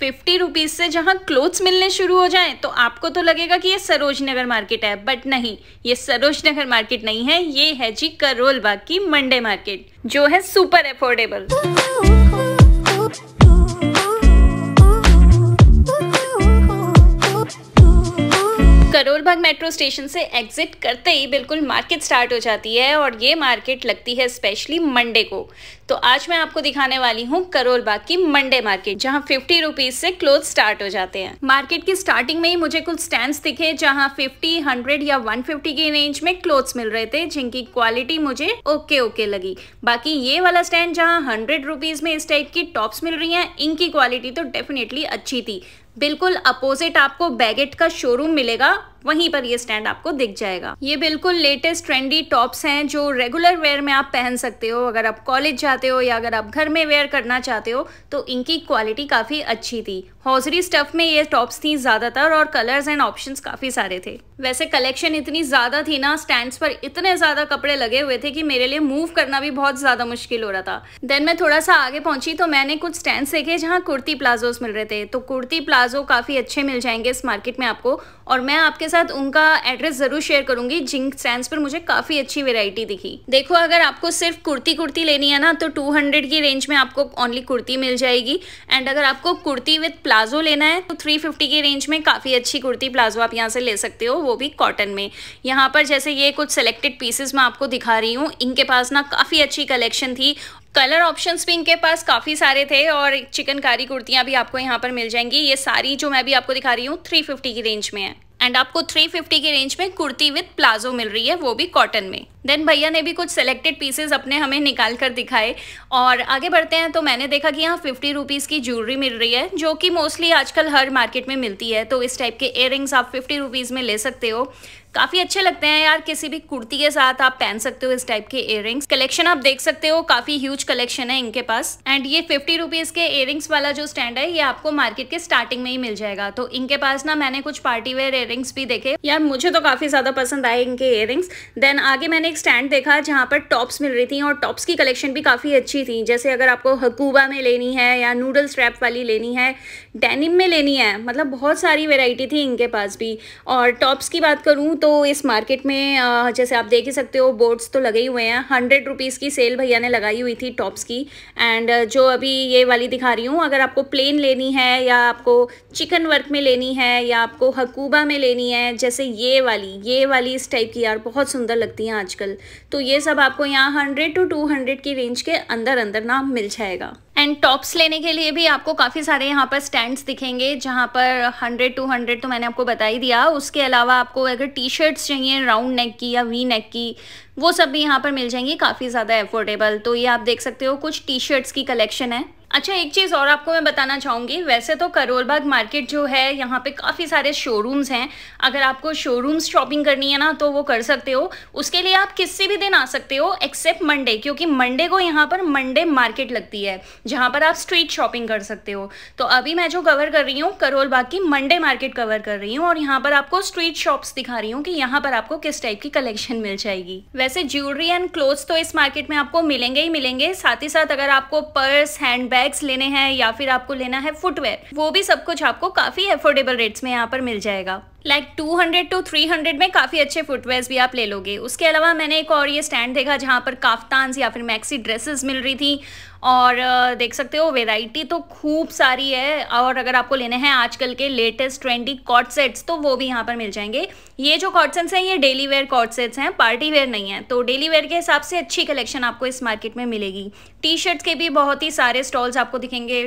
fifty rupees से जहाँ clothes मिलने शुरू हो जाएं तो आपको तो लगेगा कि ये सरोज नगर मार्केट है बट नहीं ये सरोज नगर मार्केट नहीं है ये है जी करोल बाग की मंडे मार्केट जो है super affordable Karol Bagh metro station से एग्जिट करते ही बिल्कुल मार्केट स्टार्ट हो जाती है और ये मार्केट लगती है स्पेशली मंडे को तो आज मैं आपको दिखाने वाली हूँ करोल बाग की मंडे मार्केट जहाँ फिफ्टी रुपीज से क्लोथ स्टार्ट हो जाते हैं मार्केट की स्टार्टिंग में ही मुझे कुछ स्टैंड दिखे जहाँ फिफ्टी हंड्रेड या वन फिफ्टी के रेंज में क्लोथ मिल रहे थे जिनकी क्वालिटी मुझे ओके ओके लगी बाकी ये वाला स्टैंड जहाँ हंड्रेड रुपीज में इस टाइप की टॉप्स मिल रही है इनकी क्वालिटी तो डेफिनेटली अच्छी थी बिल्कुल अपोजिट आपको बैगेट का शोरूम मिलेगा वहीं पर ये स्टैंड आपको दिख जाएगा ये बिल्कुल लेटेस्ट ट्रेंडी टॉप्स हैं जो रेगुलर वेयर में आप पहन सकते हो अगर आप कॉलेज जाते हो या अगर आप घर में वेयर करना चाहते हो तो इनकी क्वालिटी काफ़ी अच्छी थी हॉजरी स्टफ में ये टॉप्स थी ज़्यादातर और कलर्स एंड ऑप्शन काफ़ी सारे थे वैसे कलेक्शन इतनी ज़्यादा थी ना स्टैंड पर इतने ज़्यादा कपड़े लगे हुए थे कि मेरे लिए मूव करना भी बहुत ज़्यादा मुश्किल हो रहा था देन मैं थोड़ा सा आगे पहुंची तो मैंने कुछ स्टैंड देखे जहाँ कुर्ती प्लाजोस मिल रहे थे तो कुर्ती प्लाजो काफ़ी अच्छे मिल जाएंगे इस मार्केट में आपको और मैं आपके साथ उनका एड्रेस ज़रूर शेयर करूंगी जिंक सैंस पर मुझे काफ़ी अच्छी वेराइटी दिखी देखो अगर आपको सिर्फ कुर्ती कुर्ती लेनी है ना तो टू की रेंज में आपको ओनली कुर्ती मिल जाएगी एंड अगर आपको कुर्ती विथ प्लाजो लेना है तो थ्री की रेंज में काफ़ी अच्छी कुर्ती प्लाजो आप यहाँ से ले सकते हो वो भी कॉटन में यहाँ पर जैसे ये कुछ सेलेक्टेड पीसेस मैं आपको दिखा रही हूँ इनके पास ना काफ़ी अच्छी कलेक्शन थी कलर ऑप्शंस भी इनके पास काफ़ी सारे थे और चिकनकारी कुर्तियाँ भी आपको यहाँ पर मिल जाएंगी ये सारी जो मैं भी आपको दिखा रही हूँ 350 की रेंज में है एंड आपको 350 की रेंज में कुर्ती विथ प्लाजो मिल रही है वो भी कॉटन में देन भैया ने भी कुछ सेलेक्टेड पीसेज अपने हमें निकाल कर दिखाए और आगे बढ़ते हैं तो मैंने देखा कि यहाँ फिफ्टी रुपीज़ की ज्वेलरी मिल रही है जो कि मोस्टली आजकल हर मार्केट में मिलती है तो इस टाइप के इयर आप फिफ्टी रुपीज़ में ले सकते हो काफ़ी अच्छे लगते हैं यार किसी भी कुर्ती के साथ आप पहन सकते हो इस टाइप के इयर कलेक्शन आप देख सकते हो काफ़ी ह्यूज कलेक्शन है इनके पास एंड ये फिफ्टी रुपीज़ के इयर वाला जो स्टैंड है ये आपको मार्केट के स्टार्टिंग में ही मिल जाएगा तो इनके पास ना मैंने कुछ पार्टी वेयर इयर भी देखे यार मुझे तो काफ़ी ज़्यादा पसंद आए इनके इयर देन आगे मैंने एक स्टैंड देखा जहाँ पर टॉप्स मिल रही थी और टॉप्स की कलेक्शन भी काफ़ी अच्छी थी जैसे अगर आपको हकूबा में लेनी है या नूडल स्ट्रैप वाली लेनी है डेनिम में लेनी है मतलब बहुत सारी वेराइटी थी इनके पास भी और टॉप्स की बात करूँ तो इस मार्केट में जैसे आप देख ही सकते हो बोर्ड्स तो लगे ही हुए हैं हंड्रेड रुपीज़ की सेल भैया ने लगाई हुई थी टॉप्स की एंड जो अभी ये वाली दिखा रही हूँ अगर आपको प्लेन लेनी है या आपको चिकन वर्क में लेनी है या आपको हकूबा में लेनी है जैसे ये वाली ये वाली इस टाइप की यार बहुत सुंदर लगती हैं आजकल तो ये सब आपको यहाँ हंड्रेड टू टू हंड्रेड की रेंज के अंदर अंदर ना मिल जाएगा एंड टॉप्स लेने के लिए भी आपको काफ़ी सारे यहाँ पर स्टैंड्स दिखेंगे जहाँ पर 100 200 तो मैंने आपको बता ही दिया उसके अलावा आपको अगर टी शर्ट्स चाहिए राउंड नेक की या वी नेक की वो सब भी यहाँ पर मिल जाएंगी काफ़ी ज़्यादा एफोर्डेबल तो ये आप देख सकते हो कुछ टी शर्ट्स की कलेक्शन है अच्छा एक चीज़ और आपको मैं बताना चाहूँगी वैसे तो करोलबाग मार्केट जो है यहाँ पे काफ़ी सारे शोरूम्स हैं अगर आपको शोरूम्स शॉपिंग करनी है ना तो वो कर सकते हो उसके लिए आप किसी भी दिन आ सकते हो एक्सेप्ट मंडे क्योंकि मंडे को यहाँ पर मंडे मार्केट लगती है जहाँ पर आप स्ट्रीट शॉपिंग कर सकते हो तो अभी मैं जो कवर कर रही हूँ करोल बाग की मंडे मार्केट कवर कर रही हूँ और यहाँ पर आपको स्ट्रीट शॉप्स दिखा रही हूँ कि यहाँ पर आपको किस टाइप की कलेक्शन मिल जाएगी वैसे ज्वेलरी एंड क्लोथ्स तो इस मार्केट में आपको मिलेंगे ही मिलेंगे साथ ही साथ अगर आपको पर्स हैंड बैग्स लेने हैं या फिर आपको लेना है फुटवेयर वो भी सब कुछ आपको काफ़ी अफोर्डेबल रेट्स में यहाँ पर मिल जाएगा like two hundred to three hundred में काफ़ी अच्छे फुटवेयर भी आप ले लोगे उसके अलावा मैंने एक और ये स्टैंड देखा जहाँ पर काफ्तान या फिर मैक्सी ड्रेसेस मिल रही थी और देख सकते हो वेराइटी तो खूब सारी है और अगर आपको लेने हैं आजकल के लेटेस्ट ट्रेंडी कॉट सेट्स तो वो भी यहाँ पर मिल जाएंगे ये जो कॉट सेट्स हैं ये डेली वेयर कॉट सेट्स हैं पार्टी वेयर नहीं है तो डेली वेयर के हिसाब से अच्छी कलेक्शन आपको इस मार्केट में मिलेगी टी शर्ट्स के भी बहुत ही सारे स्टॉल्स आपको दिखेंगे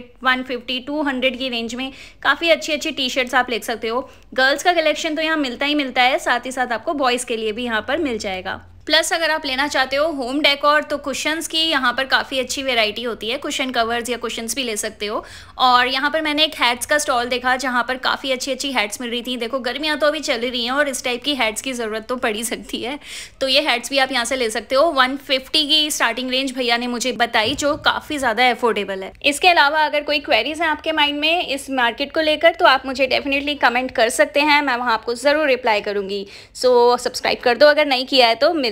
टू हंड्रेड की रेंज में काफ़ी अच्छी अच्छी टी शर्ट्स आप ले सकते हो गर्ल्स का कलेक्शन तो यहाँ मिलता ही मिलता है साथ ही साथ आपको बॉयज़ के लिए भी यहाँ पर मिल जाएगा प्लस अगर आप लेना चाहते हो होम डेकोर तो कुशन्स की यहाँ पर काफ़ी अच्छी वेराइटी होती है कुशन कवर्स या कुशन्स भी ले सकते हो और यहाँ पर मैंने एक हैड्स का स्टॉल देखा जहाँ पर काफ़ी अच्छी अच्छी हैड्स मिल रही थी देखो गर्मियाँ तो अभी चल रही हैं और इस टाइप की हैड्स की ज़रूरत तो पड़ ही सकती है तो ये हैड्स भी आप यहाँ से ले सकते हो वन की स्टार्टिंग रेंज भैया ने मुझे बताई जो काफ़ी ज़्यादा एफोर्डेबल है इसके अलावा अगर कोई क्वेरीज हैं आपके माइंड में इस मार्केट को लेकर तो आप मुझे डेफिनेटली कमेंट कर सकते हैं मैं वहाँ आपको ज़रूर रिप्लाई करूँगी सो सब्सक्राइब कर दो अगर नहीं किया है तो मिल